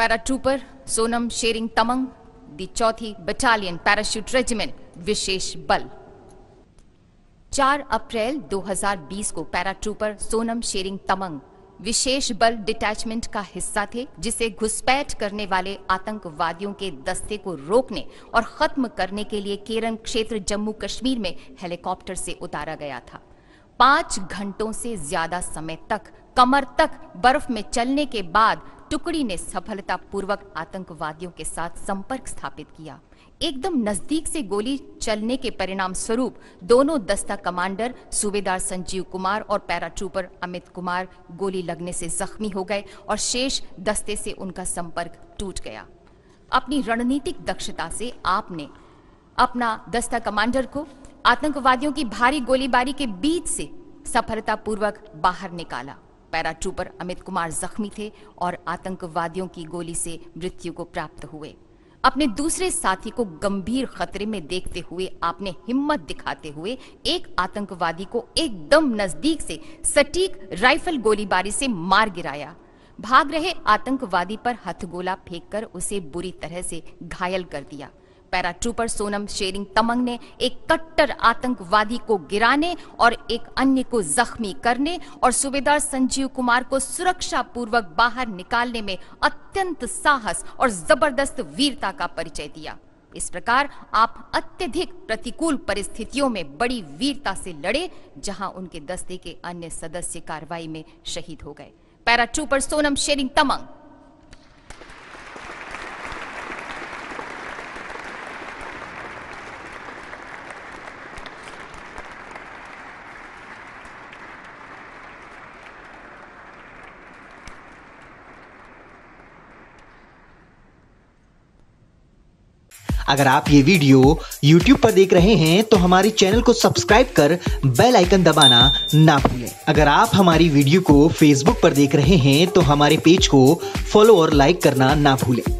para paratrooper Sonam Tshering Tamang दी चौथी battalion parachute regiment विशेष बल 4 अप्रैल 2020 को पैरा ट्रूपर सोनम शेरिंग तमंग विशेष बल डिटैचमेंट का हिस्सा थे जिसे घुसपैठ करने वाले आतंकवादियों के दस्ते को रोकने और खत्म करने के लिए केरन क्षेत्र जम्मू कश्मीर में हेलीकॉप्टर से उतारा गया था पांच घंटों से ज्यादा समय तक कमर तक बर्फ में चलने के बाद टुकड़ी ने सफलतापूर्वक आतंकवादियों के साथ संपर्क स्थापित किया एकदम नजदीक से गोली चलने के परिणाम स्वरूप दोनों दस्ता कमांडर सूबेदार संजीव कुमार और पैराट्रूपर अमित कुमार गोली लगने से जख्मी हो गए और शेष दस्ते से उनका संपर्क टूट गया अपनी रणनीतिक दक्षता से आपने अपना दस्ता कमांडर को आतंकवादियों की भारी गोलीबारी के बीच से सफलतापूर्वक बाहर निकाला पैरा ट्रूपर अमित कुमार जख्मी थे और आतंकवादियों की गोली से मृत्यु को प्राप्त हुए अपने दूसरे साथी को गंभीर खतरे में देखते हुए आपने हिम्मत दिखाते हुए एक आतंकवादी को एकदम नजदीक से सटीक राइफल गोलीबारी से मार गिराया भाग रहे आतंकवादी पर हथगोला फेंककर उसे बुरी तरह से घायल कर दिया ट्रूपर सोनम शेरिंग तमंग ने एक कट्टर आतंकवादी को गिराने और एक अन्य को जख्मी करने और सूबेदार संजीव कुमार को सुरक्षा पूर्वक बाहर निकालने में अत्यंत साहस और जबरदस्त वीरता का परिचय दिया इस प्रकार आप अत्यधिक प्रतिकूल परिस्थितियों में बड़ी वीरता से लड़े जहां उनके दस्ते के अन्य सदस्य कार्रवाई में शहीद हो गए ट्रूपर सोनम शेरिंग तमंग अगर आप ये वीडियो YouTube पर देख रहे हैं तो हमारे चैनल को सब्सक्राइब कर बेल आइकन दबाना ना भूलें अगर आप हमारी वीडियो को Facebook पर देख रहे हैं तो हमारे पेज को फॉलो और लाइक करना ना भूलें